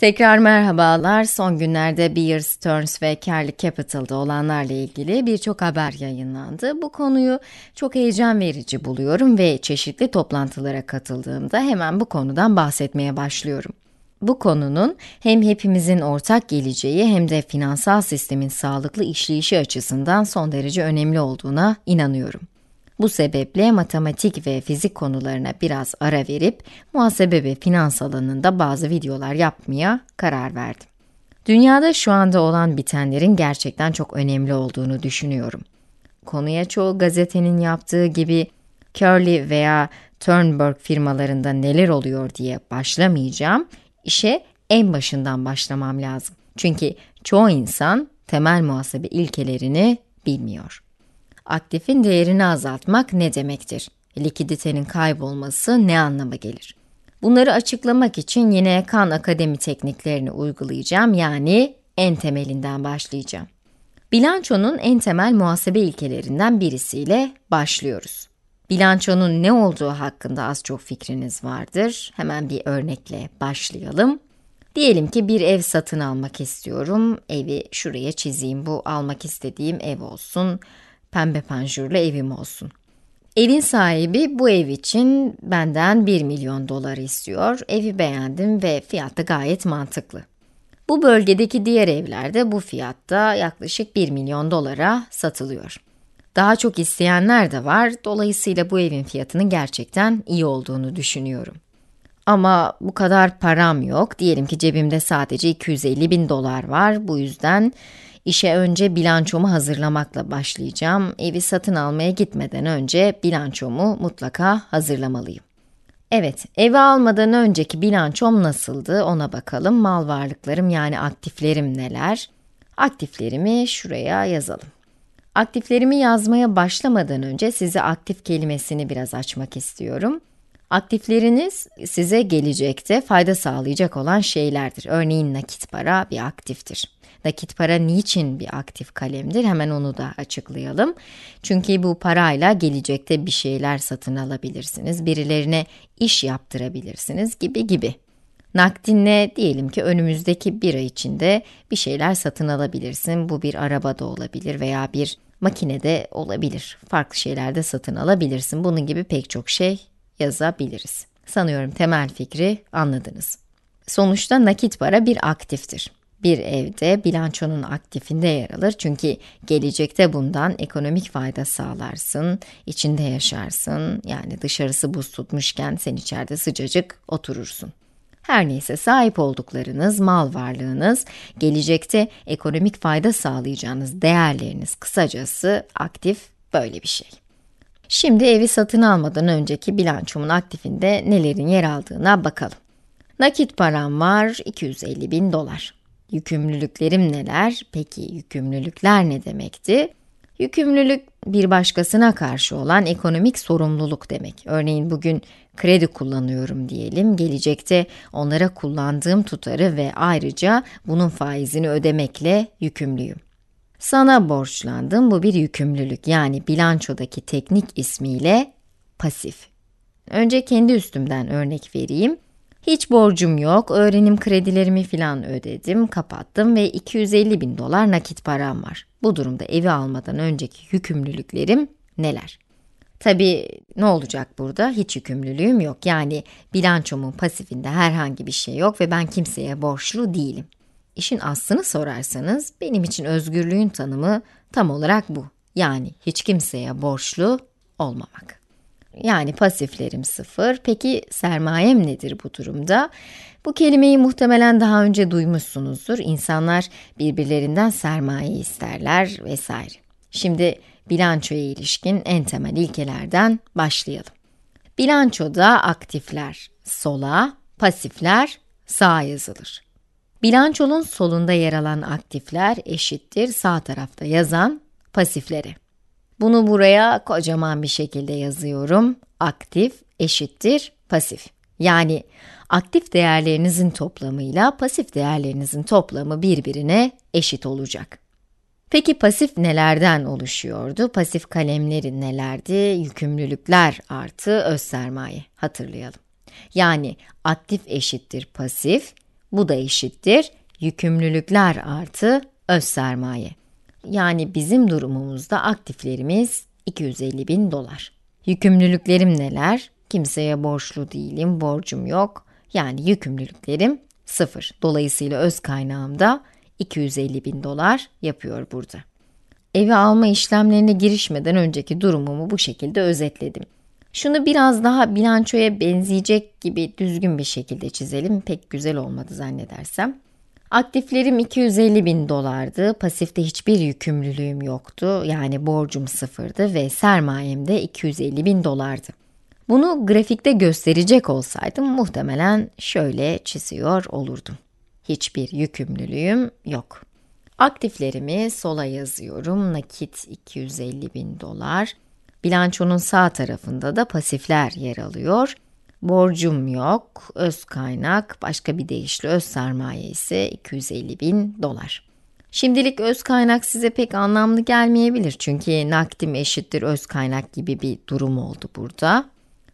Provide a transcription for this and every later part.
Tekrar merhabalar. Son günlerde Beer Stearns ve Kerli Capital'da olanlarla ilgili birçok haber yayınlandı. Bu konuyu çok heyecan verici buluyorum ve çeşitli toplantılara katıldığımda hemen bu konudan bahsetmeye başlıyorum. Bu konunun hem hepimizin ortak geleceği hem de finansal sistemin sağlıklı işleyişi açısından son derece önemli olduğuna inanıyorum. Bu sebeple matematik ve fizik konularına biraz ara verip muhasebe ve finans alanında bazı videolar yapmaya karar verdim. Dünyada şu anda olan bitenlerin gerçekten çok önemli olduğunu düşünüyorum. Konuya çoğu gazetenin yaptığı gibi Curly veya Turnberg firmalarında neler oluyor diye başlamayacağım. İşe en başından başlamam lazım. Çünkü çoğu insan temel muhasebe ilkelerini bilmiyor aktifin değerini azaltmak ne demektir? Likiditenin kaybolması ne anlama gelir? Bunları açıklamak için yine kan akademi tekniklerini uygulayacağım yani en temelinden başlayacağım. Bilançonun en temel muhasebe ilkelerinden birisiyle başlıyoruz. Bilançonun ne olduğu hakkında az çok fikriniz vardır. Hemen bir örnekle başlayalım. Diyelim ki bir ev satın almak istiyorum. Evi şuraya çizeyim. Bu almak istediğim ev olsun pembe panjurlu evim olsun. Evin sahibi bu ev için benden 1 milyon dolar istiyor. Evi beğendim ve fiyat da gayet mantıklı. Bu bölgedeki diğer evlerde bu fiyatta yaklaşık 1 milyon dolara satılıyor. Daha çok isteyenler de var. Dolayısıyla bu evin fiyatının gerçekten iyi olduğunu düşünüyorum. Ama bu kadar param yok. Diyelim ki cebimde sadece 250 bin dolar var. Bu yüzden İşe önce bilançomu hazırlamakla başlayacağım. Evi satın almaya gitmeden önce bilançomu mutlaka hazırlamalıyım. Evet, evi almadan önceki bilançom nasıldı ona bakalım. Mal varlıklarım yani aktiflerim neler? Aktiflerimi şuraya yazalım. Aktiflerimi yazmaya başlamadan önce size aktif kelimesini biraz açmak istiyorum. Aktifleriniz size gelecekte fayda sağlayacak olan şeylerdir. Örneğin nakit para bir aktiftir. Nakit para niçin bir aktif kalemdir? Hemen onu da açıklayalım. Çünkü bu parayla gelecekte bir şeyler satın alabilirsiniz, birilerine iş yaptırabilirsiniz gibi gibi. Nakdinle diyelim ki önümüzdeki bir ay içinde bir şeyler satın alabilirsin. Bu bir araba da olabilir veya bir makinede olabilir. Farklı şeylerde satın alabilirsin. Bunun gibi pek çok şey yazabiliriz. Sanıyorum temel fikri anladınız. Sonuçta nakit para bir aktiftir bir evde bilançonun aktifinde yer alır. Çünkü gelecekte bundan ekonomik fayda sağlarsın, içinde yaşarsın. Yani dışarısı buz tutmuşken sen içeride sıcacık oturursun. Her neyse sahip olduklarınız, mal varlığınız, gelecekte ekonomik fayda sağlayacağınız değerleriniz kısacası aktif böyle bir şey. Şimdi evi satın almadan önceki bilançomun aktifinde nelerin yer aldığına bakalım. Nakit param var 250 bin dolar. Yükümlülüklerim neler? Peki yükümlülükler ne demekti? Yükümlülük bir başkasına karşı olan ekonomik sorumluluk demek. Örneğin bugün kredi kullanıyorum diyelim. Gelecekte onlara kullandığım tutarı ve ayrıca bunun faizini ödemekle yükümlüyüm. Sana borçlandım. Bu bir yükümlülük. Yani bilançodaki teknik ismiyle pasif. Önce kendi üstümden örnek vereyim. Hiç borcum yok, öğrenim kredilerimi filan ödedim, kapattım ve 250 bin dolar nakit param var. Bu durumda evi almadan önceki yükümlülüklerim neler? Tabi ne olacak burada? Hiç yükümlülüğüm yok. Yani bilançomun pasifinde herhangi bir şey yok ve ben kimseye borçlu değilim. İşin aslını sorarsanız benim için özgürlüğün tanımı tam olarak bu. Yani hiç kimseye borçlu olmamak. Yani pasiflerim sıfır. Peki sermayem nedir bu durumda? Bu kelimeyi muhtemelen daha önce duymuşsunuzdur. İnsanlar birbirlerinden sermaye isterler vesaire. Şimdi bilançoya ilişkin en temel ilkelerden başlayalım. Bilançoda aktifler sola, pasifler sağa yazılır. Bilançonun solunda yer alan aktifler eşittir sağ tarafta yazan pasiflere. Bunu buraya kocaman bir şekilde yazıyorum. Aktif eşittir pasif. Yani aktif değerlerinizin toplamıyla pasif değerlerinizin toplamı birbirine eşit olacak. Peki pasif nelerden oluşuyordu? Pasif kalemleri nelerdi? Yükümlülükler artı öz sermaye. Hatırlayalım. Yani aktif eşittir pasif, bu da eşittir yükümlülükler artı öz sermaye. Yani bizim durumumuzda aktiflerimiz 250 bin dolar. Yükümlülüklerim neler? Kimseye borçlu değilim, borcum yok. Yani yükümlülüklerim sıfır. Dolayısıyla öz kaynağım da 250 bin dolar yapıyor burada. Evi alma işlemlerine girişmeden önceki durumumu bu şekilde özetledim. Şunu biraz daha bilançoya benzeyecek gibi düzgün bir şekilde çizelim. Pek güzel olmadı zannedersem. Aktiflerim 250 bin dolardı, pasifte hiçbir yükümlülüğüm yoktu, yani borcum sıfırdı ve sermayem de 250 bin dolardı. Bunu grafikte gösterecek olsaydım muhtemelen şöyle çiziyor olurdum. Hiçbir yükümlülüğüm yok. Aktiflerimi sola yazıyorum, nakit 250 bin dolar. Bilançonun sağ tarafında da pasifler yer alıyor. Borcum yok, öz kaynak, başka bir deyişle öz sermaye ise 250 bin dolar. Şimdilik öz kaynak size pek anlamlı gelmeyebilir çünkü nakdim eşittir öz kaynak gibi bir durum oldu burada.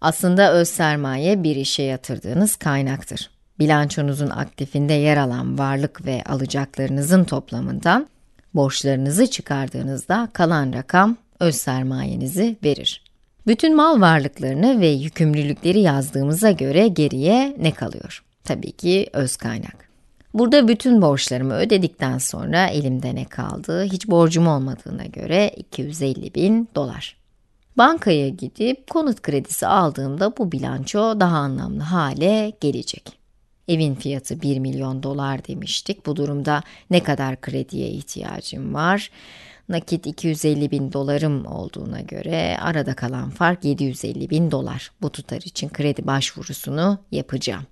Aslında öz sermaye bir işe yatırdığınız kaynaktır. Bilançonuzun aktifinde yer alan varlık ve alacaklarınızın toplamından borçlarınızı çıkardığınızda kalan rakam öz sermayenizi verir. Bütün mal varlıklarını ve yükümlülükleri yazdığımıza göre geriye ne kalıyor? Tabii ki öz kaynak. Burada bütün borçlarımı ödedikten sonra elimde ne kaldı? Hiç borcum olmadığına göre 250 bin dolar. Bankaya gidip konut kredisi aldığımda bu bilanço daha anlamlı hale gelecek. Evin fiyatı 1 milyon dolar demiştik. Bu durumda ne kadar krediye ihtiyacım var? nakit 250 bin dolarım olduğuna göre arada kalan fark 750 bin dolar. Bu tutar için kredi başvurusunu yapacağım.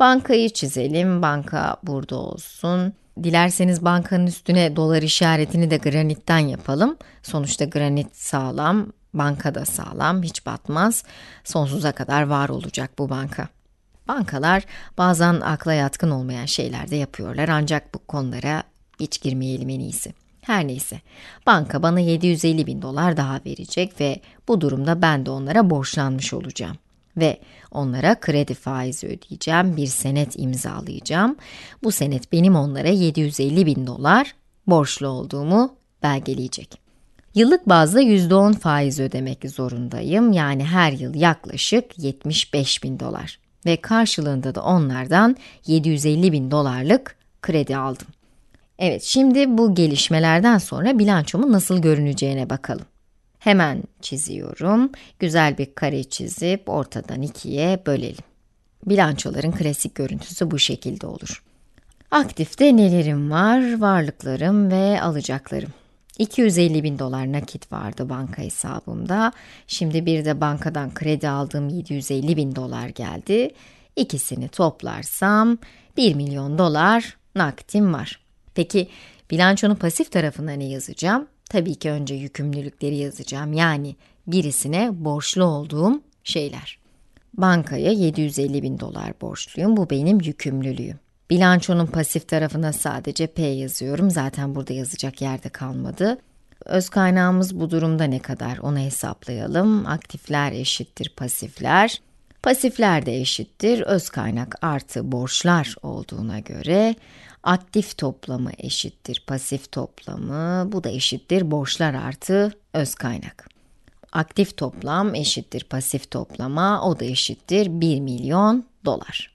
Bankayı çizelim, banka burada olsun. Dilerseniz bankanın üstüne dolar işaretini de granitten yapalım. Sonuçta granit sağlam, banka da sağlam, hiç batmaz. Sonsuza kadar var olacak bu banka. Bankalar bazen akla yatkın olmayan şeyler de yapıyorlar ancak bu konulara hiç girmeyelim en iyisi. Her neyse banka bana 750 bin dolar daha verecek ve bu durumda ben de onlara borçlanmış olacağım. Ve onlara kredi faizi ödeyeceğim, bir senet imzalayacağım. Bu senet benim onlara 750 bin dolar borçlu olduğumu belgeleyecek. Yıllık bazda %10 faiz ödemek zorundayım. Yani her yıl yaklaşık 75 bin dolar. Ve karşılığında da onlardan 750 bin dolarlık kredi aldım. Evet, şimdi bu gelişmelerden sonra bilançomun nasıl görüneceğine bakalım. Hemen çiziyorum. Güzel bir kare çizip ortadan ikiye bölelim. Bilançoların klasik görüntüsü bu şekilde olur. Aktifte nelerim var? Varlıklarım ve alacaklarım. 250 bin dolar nakit vardı banka hesabımda. Şimdi bir de bankadan kredi aldığım 750 bin dolar geldi. İkisini toplarsam 1 milyon dolar nakitim var. Peki bilançonun pasif tarafına ne yazacağım? Tabii ki önce yükümlülükleri yazacağım. Yani birisine borçlu olduğum şeyler. Bankaya 750 bin dolar borçluyum. Bu benim yükümlülüğüm. Bilançonun pasif tarafına sadece P yazıyorum. Zaten burada yazacak yerde kalmadı. Öz kaynağımız bu durumda ne kadar onu hesaplayalım. Aktifler eşittir pasifler. Pasifler de eşittir öz kaynak artı borçlar olduğuna göre Aktif toplamı eşittir pasif toplamı. Bu da eşittir borçlar artı öz kaynak. Aktif toplam eşittir pasif toplama. O da eşittir 1 milyon dolar.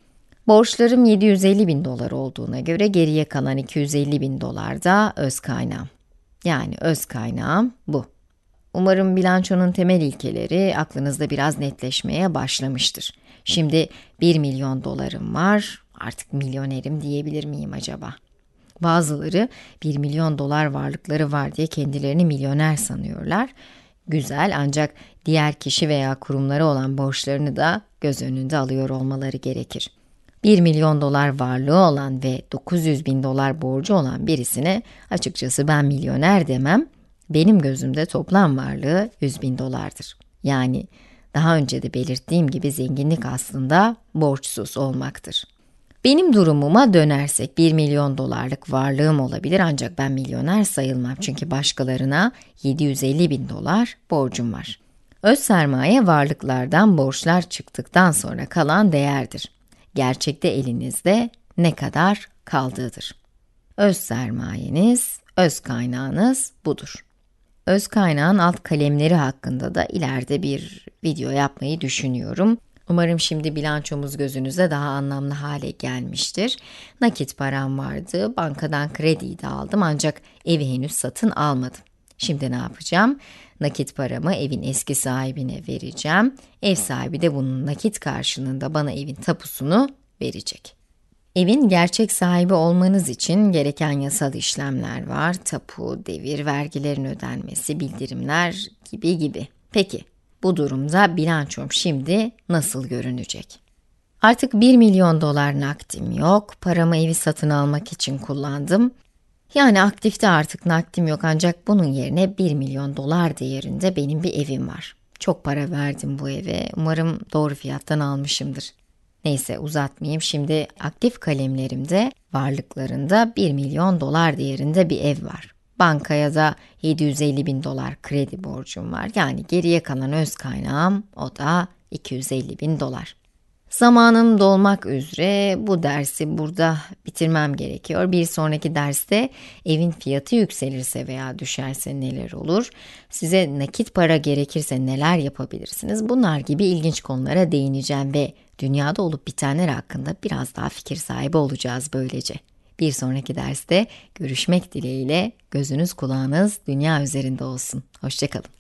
Borçlarım 750 bin dolar olduğuna göre geriye kalan 250 bin dolar da öz kaynağım. Yani öz kaynağım bu. Umarım bilançonun temel ilkeleri aklınızda biraz netleşmeye başlamıştır. Şimdi 1 milyon dolarım var. Artık milyonerim diyebilir miyim acaba? Bazıları 1 milyon dolar varlıkları var diye kendilerini milyoner sanıyorlar. Güzel ancak diğer kişi veya kurumları olan borçlarını da göz önünde alıyor olmaları gerekir. 1 milyon dolar varlığı olan ve 900 bin dolar borcu olan birisine açıkçası ben milyoner demem, benim gözümde toplam varlığı 100 bin dolardır. Yani daha önce de belirttiğim gibi zenginlik aslında borçsuz olmaktır. Benim durumuma dönersek 1 milyon dolarlık varlığım olabilir ancak ben milyoner sayılmam çünkü başkalarına 750 bin dolar borcum var. Öz sermaye varlıklardan borçlar çıktıktan sonra kalan değerdir. Gerçekte elinizde ne kadar kaldığıdır. Öz sermayeniz, öz kaynağınız budur. Öz kaynağın alt kalemleri hakkında da ileride bir video yapmayı düşünüyorum. Umarım şimdi bilançomuz gözünüze daha anlamlı hale gelmiştir. Nakit param vardı, bankadan krediyi de aldım ancak evi henüz satın almadım. Şimdi ne yapacağım? Nakit paramı evin eski sahibine vereceğim. Ev sahibi de bunun nakit karşılığında bana evin tapusunu verecek. Evin gerçek sahibi olmanız için gereken yasal işlemler var. Tapu, devir, vergilerin ödenmesi, bildirimler gibi gibi. Peki bu durumda bilançom şimdi nasıl görünecek? Artık 1 milyon dolar nakdim yok. Paramı evi satın almak için kullandım. Yani aktifte artık nakdim yok ancak bunun yerine 1 milyon dolar değerinde benim bir evim var. Çok para verdim bu eve. Umarım doğru fiyattan almışımdır. Neyse uzatmayayım. Şimdi aktif kalemlerimde varlıklarında 1 milyon dolar değerinde bir ev var. Bankaya da 750 bin dolar kredi borcum var. Yani geriye kalan öz kaynağım o da 250 bin dolar. Zamanım dolmak üzere bu dersi burada bitirmem gerekiyor. Bir sonraki derste evin fiyatı yükselirse veya düşerse neler olur? Size nakit para gerekirse neler yapabilirsiniz? Bunlar gibi ilginç konulara değineceğim ve dünyada olup bitenler hakkında biraz daha fikir sahibi olacağız böylece. Bir sonraki derste görüşmek dileğiyle gözünüz kulağınız dünya üzerinde olsun. Hoşçakalın.